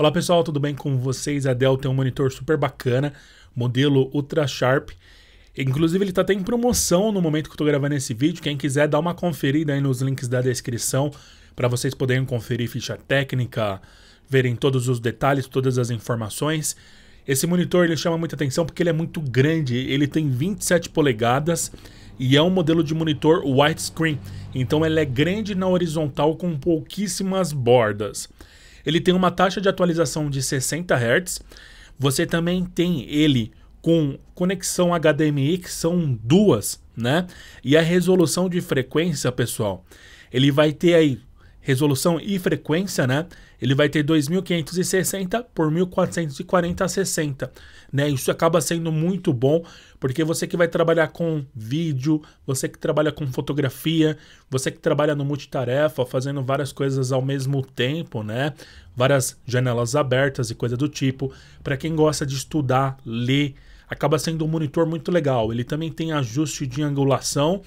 Olá pessoal, tudo bem com vocês? A Dell tem um monitor super bacana, modelo Ultra Sharp. Inclusive ele está até em promoção no momento que eu estou gravando esse vídeo. Quem quiser dá uma conferida aí nos links da descrição para vocês poderem conferir ficha técnica, verem todos os detalhes, todas as informações. Esse monitor ele chama muita atenção porque ele é muito grande, ele tem 27 polegadas e é um modelo de monitor widescreen, então ele é grande na horizontal com pouquíssimas bordas. Ele tem uma taxa de atualização de 60 Hz. Você também tem ele com conexão HDMI, que são duas, né? E a resolução de frequência, pessoal, ele vai ter aí resolução e frequência, né? Ele vai ter 2560 por 1440 a 60, né? Isso acaba sendo muito bom, porque você que vai trabalhar com vídeo, você que trabalha com fotografia, você que trabalha no multitarefa, fazendo várias coisas ao mesmo tempo, né? Várias janelas abertas e coisa do tipo, para quem gosta de estudar, ler, acaba sendo um monitor muito legal. Ele também tem ajuste de angulação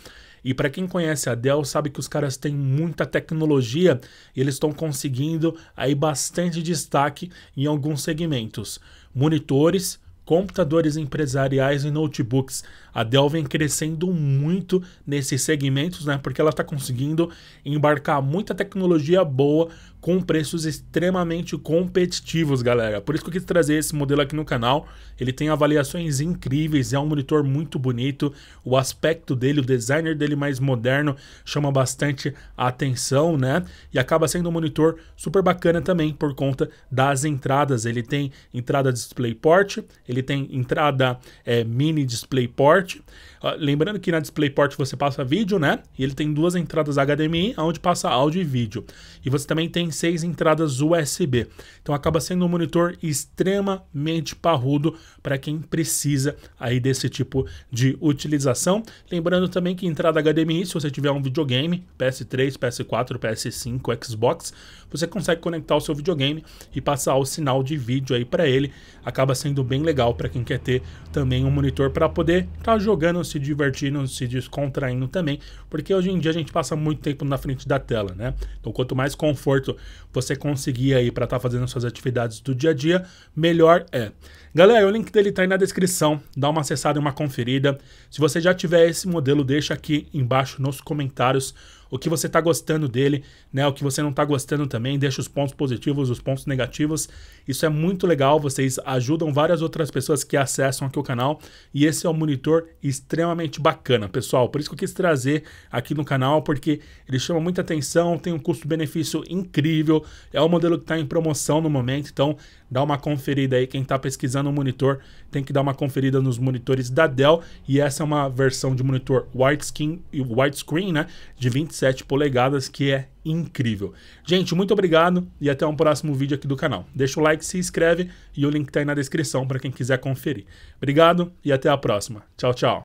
e para quem conhece a Dell, sabe que os caras têm muita tecnologia e eles estão conseguindo aí bastante destaque em alguns segmentos. Monitores, computadores empresariais e notebooks. A Dell vem crescendo muito nesses segmentos, né? Porque ela está conseguindo embarcar muita tecnologia boa com preços extremamente competitivos, galera. Por isso que eu quis trazer esse modelo aqui no canal. Ele tem avaliações incríveis, é um monitor muito bonito, o aspecto dele, o designer dele mais moderno chama bastante atenção, né? E acaba sendo um monitor super bacana também por conta das entradas. Ele tem entrada DisplayPort, ele tem entrada é, mini DisplayPort. Lembrando que na DisplayPort você passa vídeo, né? E ele tem duas entradas HDMI, onde passa áudio e vídeo. E você também tem seis entradas USB. Então acaba sendo um monitor extremamente parrudo para quem precisa aí desse tipo de utilização. Lembrando também que entrada HDMI, se você tiver um videogame, PS3, PS4, PS5, Xbox, você consegue conectar o seu videogame e passar o sinal de vídeo aí para ele. Acaba sendo bem legal para quem quer ter também um monitor para poder estar tá jogando, se divertindo, se descontraindo também, porque hoje em dia a gente passa muito tempo na frente da tela, né? Então quanto mais conforto você conseguir aí para estar tá fazendo suas atividades do dia a dia, melhor é. Galera, o link dele está aí na descrição, dá uma acessada e uma conferida. Se você já tiver esse modelo, deixa aqui embaixo nos comentários o que você está gostando dele, né? O que você não está gostando também, deixa os pontos positivos, os pontos negativos. Isso é muito legal, vocês ajudam várias outras pessoas que acessam aqui o canal e esse é um monitor extremamente bacana, pessoal. Por isso que eu quis trazer aqui no canal, porque ele chama muita atenção, tem um custo-benefício incrível, é o modelo que está em promoção no momento, então dá uma conferida aí. Quem está pesquisando o um monitor tem que dar uma conferida nos monitores da Dell e essa é uma versão de monitor widescreen, widescreen né? De 27 7 polegadas, que é incrível. Gente, muito obrigado e até um próximo vídeo aqui do canal. Deixa o like, se inscreve e o link está aí na descrição para quem quiser conferir. Obrigado e até a próxima. Tchau, tchau.